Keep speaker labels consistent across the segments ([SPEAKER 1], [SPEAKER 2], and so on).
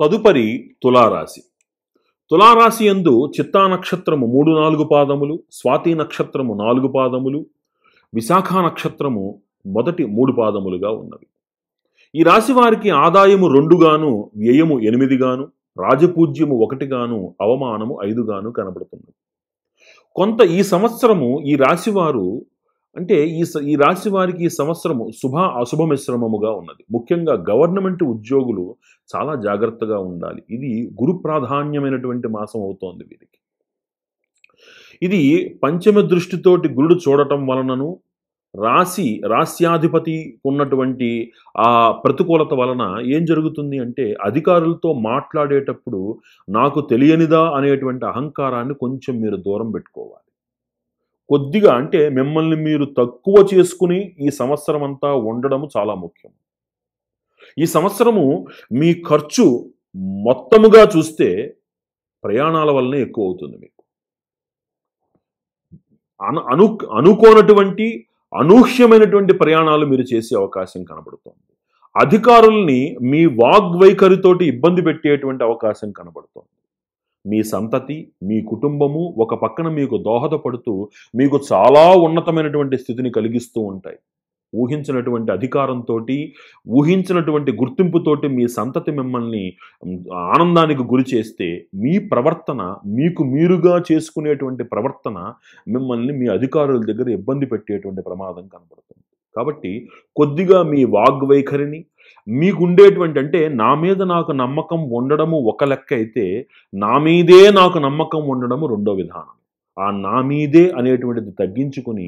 [SPEAKER 1] తదుపరి తులారాశి తులారాశి ఎందు చిత్తా నక్షత్రము మూడు నాలుగు పాదములు స్వాతి నక్షత్రము నాలుగు పాదములు విశాఖ నక్షత్రము మొదటి మూడు పాదములుగా ఉన్నవి ఈ రాశి వారికి ఆదాయము రెండుగాను వ్యయము ఎనిమిదిగాను రాజపూజ్యము ఒకటిగాను అవమానము ఐదుగాను కనబడుతుంది కొంత ఈ సంవత్సరము ఈ రాశివారు అంటే ఈ ఈ రాశి వారికి ఈ సంవత్సరము శుభ అశుభ మిశ్రమముగా ఉన్నది ముఖ్యంగా గవర్నమెంట్ ఉద్యోగులు చాలా జాగ్రత్తగా ఉండాలి ఇది గురు ప్రాధాన్యమైనటువంటి మాసం అవుతోంది వీరికి ఇది పంచమ దృష్టితోటి గురుడు చూడటం వలనను రాశి రాశ్యాధిపతి ఉన్నటువంటి ఆ ప్రతికూలత వలన ఏం జరుగుతుంది అంటే అధికారులతో మాట్లాడేటప్పుడు నాకు తెలియనిదా అనేటువంటి అహంకారాన్ని కొంచెం మీరు దూరం పెట్టుకోవాలి కొద్దిగా అంటే మిమ్మల్ని మీరు తక్కువ చేసుకుని ఈ సంవత్సరం అంతా ఉండడం చాలా ముఖ్యం ఈ సంవత్సరము మీ ఖర్చు మొత్తముగా చూస్తే ప్రయాణాల వల్లనే ఎక్కువ అవుతుంది మీకు అను అను అనుకోనటువంటి అనూహ్యమైనటువంటి ప్రయాణాలు మీరు చేసే అవకాశం కనబడుతోంది అధికారుల్ని మీ వాగ్వైఖరితోటి ఇబ్బంది పెట్టేటువంటి అవకాశం కనబడుతోంది మీ సంతతి మీ కుటుంబము ఒక పక్కన మీకు దోహదపడుతూ మీకు చాలా ఉన్నతమైనటువంటి స్థితిని కలిగిస్తూ ఉంటాయి ఊహించినటువంటి అధికారంతో ఊహించినటువంటి గుర్తింపుతోటి మీ సంతతి మిమ్మల్ని ఆనందానికి గురి చేస్తే మీ ప్రవర్తన మీకు మీరుగా చేసుకునేటువంటి ప్రవర్తన మిమ్మల్ని మీ అధికారుల దగ్గర ఇబ్బంది పెట్టేటువంటి ప్రమాదం కనబడుతుంది కాబట్టి కొద్దిగా మీ వాగ్వైఖరిని మీకుండేటువంటి అంటే నా మీద నాకు నమ్మకం ఉండడము ఒక లెక్క అయితే నా మీదే నాకు నమ్మకం ఉండడము రెండో విధానం ఆ నా మీదే అనేటువంటిది తగ్గించుకుని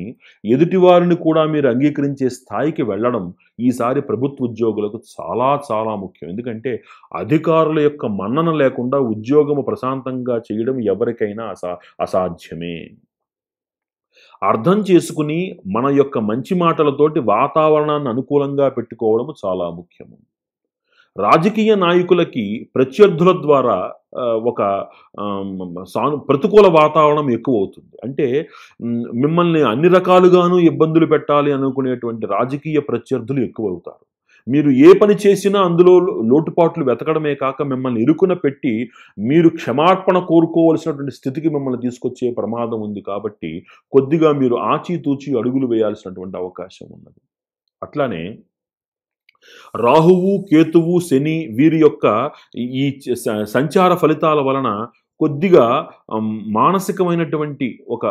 [SPEAKER 1] ఎదుటివారిని కూడా మీరు అంగీకరించే స్థాయికి వెళ్ళడం ఈసారి ప్రభుత్వ ఉద్యోగులకు చాలా చాలా ముఖ్యం ఎందుకంటే అధికారుల యొక్క మన్నన లేకుండా ఉద్యోగము ప్రశాంతంగా చేయడం ఎవరికైనా అసా అసాధ్యమే అర్థం చేసుకుని మన యొక్క మంచి మాటలతోటి వాతావరణాన్ని అనుకూలంగా పెట్టుకోవడం చాలా ముఖ్యము రాజకీయ నాయకులకి ప్రత్యర్థుల ద్వారా ఒక సాను ప్రతికూల వాతావరణం ఎక్కువ అవుతుంది అంటే మిమ్మల్ని అన్ని రకాలుగాను ఇబ్బందులు పెట్టాలి అనుకునేటువంటి రాజకీయ ప్రత్యర్థులు ఎక్కువ అవుతారు మీరు ఏ పని చేసినా అందులో లోటుపాట్లు వెతకడమే కాక మిమ్మల్ని ఇరుకున పెట్టి మీరు క్షమాపణ కోరుకోవలసినటువంటి స్థితికి మిమ్మల్ని తీసుకొచ్చే ప్రమాదం ఉంది కాబట్టి కొద్దిగా మీరు ఆచితూచి అడుగులు వేయాల్సినటువంటి అవకాశం ఉన్నది అట్లానే రాహువు కేతువు శని వీరి యొక్క ఈ సంచార ఫలితాల వలన కొద్దిగా మానసికమైనటువంటి ఒక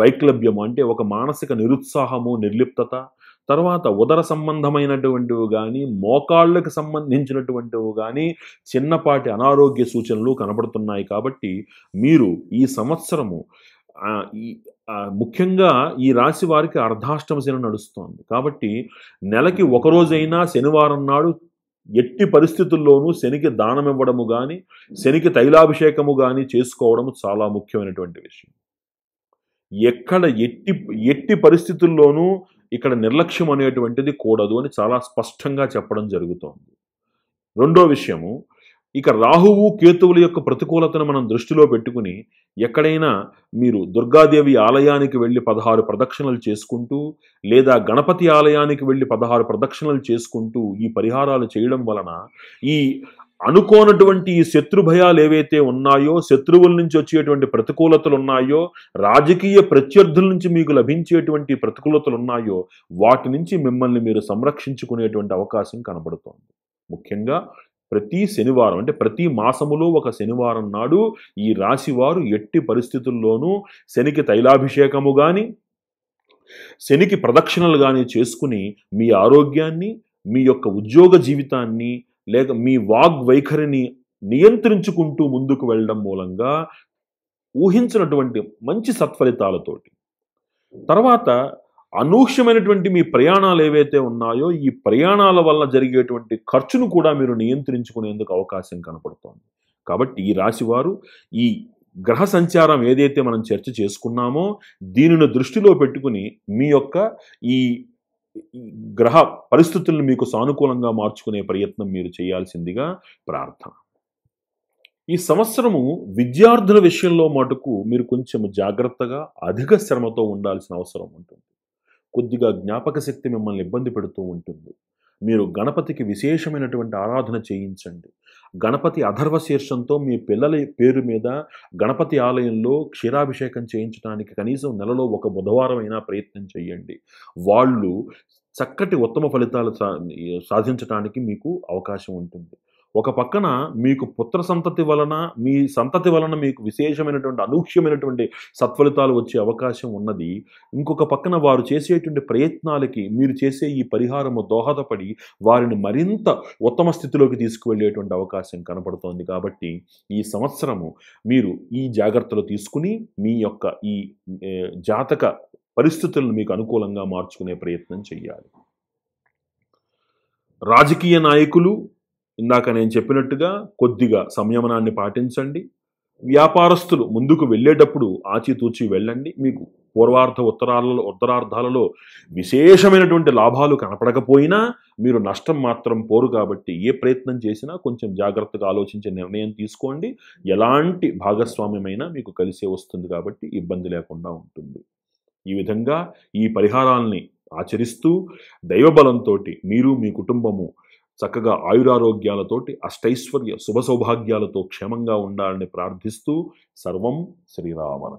[SPEAKER 1] వైక్లభ్యము అంటే ఒక మానసిక నిరుత్సాహము నిర్లిప్తత తర్వాత ఉదర సంబంధమైనటువంటివి కానీ మోకాళ్ళకు సంబంధించినటువంటివి కానీ చిన్నపాటి అనారోగ్య సూచనలు కనబడుతున్నాయి కాబట్టి మీరు ఈ సంవత్సరము ముఖ్యంగా ఈ రాశి వారికి అర్ధాష్టమ శని నడుస్తోంది కాబట్టి నెలకి ఒకరోజైనా శనివారం నాడు ఎట్టి పరిస్థితుల్లోనూ శనికి దానం ఇవ్వడము కానీ శనికి తైలాభిషేకము కానీ చేసుకోవడము చాలా ముఖ్యమైనటువంటి విషయం ఎక్కడ ఎట్టి ఎట్టి పరిస్థితుల్లోనూ ఇక్కడ నిర్లక్ష్యం అనేటువంటిది కూడదు అని చాలా స్పష్టంగా చెప్పడం జరుగుతోంది రెండో విషయము ఇక రాహువు కేతువుల యొక్క ప్రతికూలతను మనం దృష్టిలో పెట్టుకుని ఎక్కడైనా మీరు దుర్గాదేవి ఆలయానికి వెళ్ళి పదహారు ప్రదక్షిణలు చేసుకుంటూ లేదా గణపతి ఆలయానికి వెళ్ళి పదహారు ప్రదక్షిణలు చేసుకుంటూ ఈ పరిహారాలు చేయడం వలన ఈ అనుకోనటువంటి ఈ శత్రు భయాలు ఏవైతే ఉన్నాయో శత్రువుల నుంచి వచ్చేటువంటి ప్రతికూలతలు ఉన్నాయో రాజకీయ ప్రత్యర్థుల నుంచి మీకు లభించేటువంటి ప్రతికూలతలు ఉన్నాయో వాటి నుంచి మిమ్మల్ని మీరు సంరక్షించుకునేటువంటి అవకాశం కనబడుతోంది ముఖ్యంగా ప్రతి శనివారం అంటే ప్రతి మాసములో ఒక శనివారం నాడు ఈ రాశివారు ఎట్టి పరిస్థితుల్లోనూ శనికి తైలాభిషేకము కానీ శనికి ప్రదక్షిణలు కానీ చేసుకుని మీ ఆరోగ్యాన్ని మీ యొక్క ఉద్యోగ జీవితాన్ని లేక మీ వాగ్ వైఖరిని నియంత్రించుకుంటూ ముందుకు వెళ్ళడం మూలంగా ఊహించినటువంటి మంచి సత్ఫలితాలతోటి తర్వాత అనూహ్యమైనటువంటి మీ ప్రయాణాలు ఏవైతే ఉన్నాయో ఈ ప్రయాణాల వల్ల జరిగేటువంటి ఖర్చును కూడా మీరు నియంత్రించుకునేందుకు అవకాశం కనపడుతోంది కాబట్టి ఈ రాశివారు ఈ గ్రహ సంచారం ఏదైతే మనం చర్చ చేసుకున్నామో దీనిని దృష్టిలో పెట్టుకుని మీ యొక్క ఈ గ్రహ పరిస్థితులను మీకు సానుకూలంగా మార్చుకునే ప్రయత్నం మీరు చేయాల్సిందిగా ప్రార్థన ఈ సంవత్సరము విద్యార్థుల విషయంలో మటుకు మీరు కొంచెం జాగ్రత్తగా అధిక శ్రమతో ఉండాల్సిన అవసరం ఉంటుంది కొద్దిగా జ్ఞాపక శక్తి మిమ్మల్ని ఇబ్బంది పెడుతూ ఉంటుంది మీరు గణపతికి విశేషమైనటువంటి ఆరాధన చేయించండి గణపతి అధర్వ శీర్షంతో మీ పిల్లల పేరు మీద గణపతి ఆలయంలో క్షీరాభిషేకం చేయించడానికి కనీసం నెలలో ఒక బుధవారం అయినా ప్రయత్నం చేయండి వాళ్ళు చక్కటి ఉత్తమ ఫలితాలు సాధించడానికి మీకు అవకాశం ఉంటుంది ఒక పక్కన మీకు పుత్ర సంతతి వలన మీ సంతతి వలన మీకు విశేషమైనటువంటి అనూక్ష్యమైనటువంటి సత్ఫలితాలు వచ్చే అవకాశం ఉన్నది ఇంకొక పక్కన వారు చేసేటువంటి ప్రయత్నాలకి మీరు చేసే ఈ పరిహారము దోహదపడి వారిని మరింత ఉత్తమ స్థితిలోకి తీసుకువెళ్ళేటువంటి అవకాశం కనపడుతోంది కాబట్టి ఈ సంవత్సరము మీరు ఈ జాగ్రత్తలు తీసుకుని మీ యొక్క ఈ జాతక పరిస్థితులను మీకు అనుకూలంగా మార్చుకునే ప్రయత్నం చేయాలి రాజకీయ నాయకులు ఇందాక నేను చెప్పినట్టుగా కొద్దిగా సంయమనాన్ని పాటించండి వ్యాపారస్తులు ముందుకు వెళ్ళేటప్పుడు ఆచితూచి వెళ్ళండి మీకు పూర్వార్ధ ఉత్తరాలలో ఉత్తరార్థాలలో విశేషమైనటువంటి లాభాలు కనపడకపోయినా మీరు నష్టం మాత్రం పోరు కాబట్టి ఏ ప్రయత్నం చేసినా కొంచెం జాగ్రత్తగా ఆలోచించే నిర్ణయం తీసుకోండి ఎలాంటి భాగస్వామ్యమైనా మీకు కలిసే వస్తుంది కాబట్టి ఇబ్బంది లేకుండా ఉంటుంది ఈ విధంగా ఈ పరిహారాల్ని ఆచరిస్తూ దైవబలంతో మీరు మీ కుటుంబము చక్కగా ఆయురారోగ్యాలతోటి అష్టైశ్వర్య శుభ సౌభాగ్యాలతో క్షేమంగా ఉండాలని ప్రార్థిస్తూ సర్వం శ్రీరామన